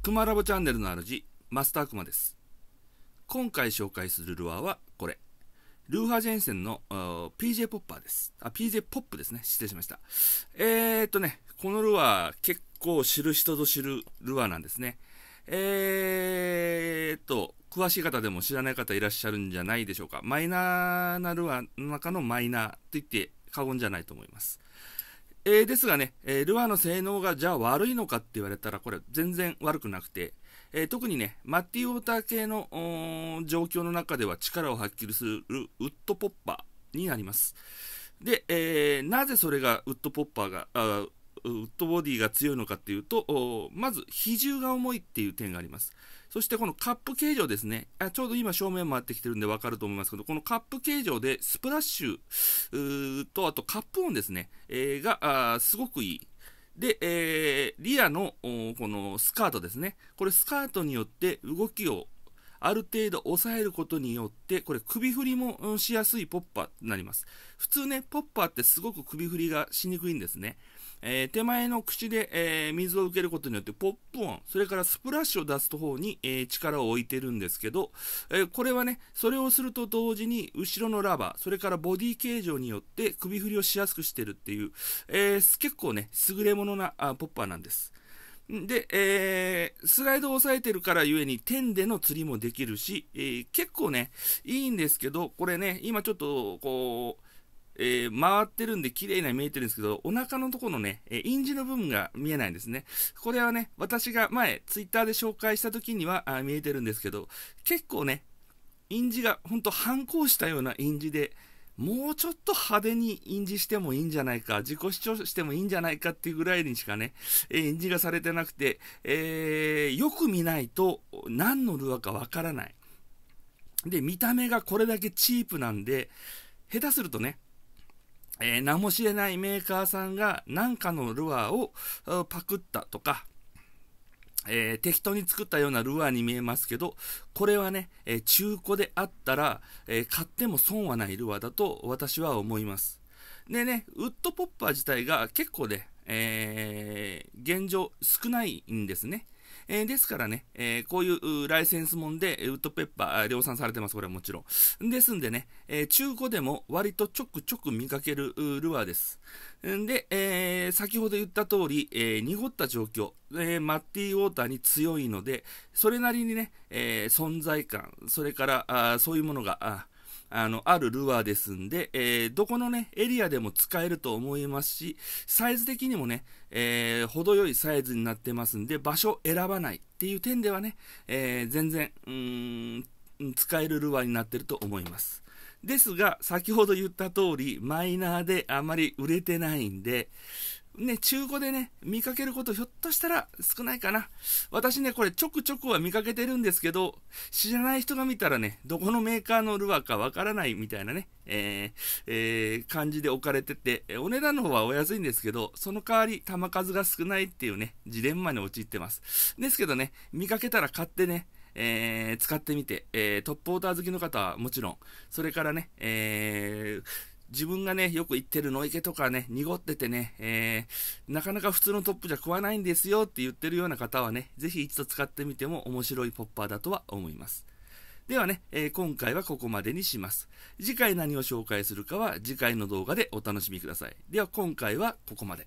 クマラボチャンネルの主、マスタークマです。今回紹介するルアーはこれ。ルーハジェンセンの PJ ポッパーです。あ、PJ ポップですね。失礼しました。えー、っとね、このルアー結構知る人ぞ知るルアーなんですね。えー、っと、詳しい方でも知らない方いらっしゃるんじゃないでしょうか。マイナーなルアーの中のマイナーと言って過言じゃないと思います。えー、ですがね、えー、ルアーの性能がじゃあ悪いのかって言われたら、これ全然悪くなくて、えー、特にね、マッティ・ウォーター系の状況の中では力を発揮するウッドポッパーになります。で、えー、なぜそれがウッドポッパーがあ、ウッドボディが強いのかっていうと、まず比重が重いっていう点があります。そしてこのカップ形状ですね。あちょうど今正面回ってきてるんでわかると思いますけど、このカップ形状でスプラッシュと、あとカップ音ですね。えー、があ、すごくいい。で、えー、リアのこのスカートですね。これスカートによって動きをある程度抑えることによって、これ首振りもしやすいポッパーになります。普通ね、ポッパーってすごく首振りがしにくいんですね。えー、手前の口で、えー、水を受けることによってポップ音、それからスプラッシュを出す方に、えー、力を置いてるんですけど、えこれはね、それをすると同時に後ろのラバー、それからボディ形状によって首振りをしやすくしてるっていう、え結構ね、優れものなあポッパーなんです。で、えー、スライドを押さえてるからゆえに、点での釣りもできるし、えー、結構ね、いいんですけど、これね、今ちょっと、こう、えー、回ってるんで綺麗には見えてるんですけど、お腹のところのね、えー、イの部分が見えないんですね。これはね、私が前、ツイッターで紹介した時にはあ見えてるんですけど、結構ね、印字がほんと反抗したような印字で、もうちょっと派手に印字してもいいんじゃないか、自己主張してもいいんじゃないかっていうぐらいにしかね、え印字がされてなくて、えー、よく見ないと何のルアーかわからない。で、見た目がこれだけチープなんで、下手するとね、えー、名も知れないメーカーさんが何かのルアーをパクったとか、えー、適当に作ったようなルアーに見えますけど、これはね、えー、中古であったら、えー、買っても損はないルアーだと私は思います。でね、ウッドポッパー自体が結構ね、え現状少ないんですね。えー、ですからね、えー、こういうライセンスもんで、ウッドペッパー量産されてます、これはもちろん。ですんでね、えー、中古でも割とちょくちょく見かけるルアーです。んで、えー、先ほど言った通り、えー、濁った状況、えー、マッティーウォーターに強いので、それなりにね、えー、存在感、それから、あそういうものが、ああの、あるルアーですんで、えー、どこのね、エリアでも使えると思いますし、サイズ的にもね、えー、程よいサイズになってますんで、場所選ばないっていう点ではね、えー、全然、うん、使えるルアーになってると思います。ですが、先ほど言った通り、マイナーであまり売れてないんで、ね、中古でね、見かけることひょっとしたら少ないかな。私ね、これちょくちょくは見かけてるんですけど、知らない人が見たらね、どこのメーカーのルアーかわからないみたいなね、えー、えー、感じで置かれてて、お値段の方はお安いんですけど、その代わり球数が少ないっていうね、ジレンマに陥ってます。ですけどね、見かけたら買ってね、えー、使ってみて、えー、トップウォーター好きの方はもちろん、それからね、えー、自分がね、よく行ってる野池とかね、濁っててね、えー、なかなか普通のトップじゃ食わないんですよって言ってるような方はね、ぜひ一度使ってみても面白いポッパーだとは思います。ではね、えー、今回はここまでにします。次回何を紹介するかは次回の動画でお楽しみください。では今回はここまで。